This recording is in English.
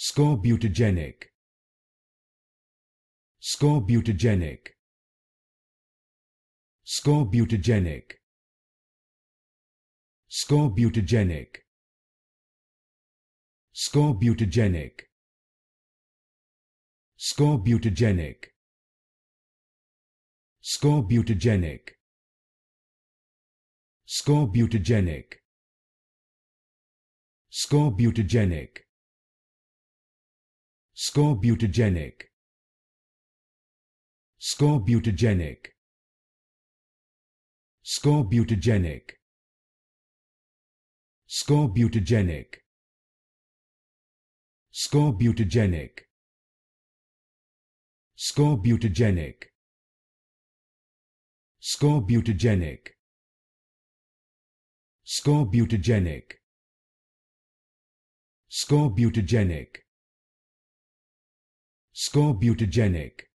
Scorbutagenic. Scorbutagenic. Scorbutagenic. Scorbutagenic. Scorbutagenic. Scorbutagenic. Scorbutagenic. Scorbutagenic. Scorbutagenic scorbutagenic scorbutagenic scorbutagenic scorbutagenic scorbutagenic scorbutagenic scorbutagenic scorbutagenic scorbutagenic scorbutagenic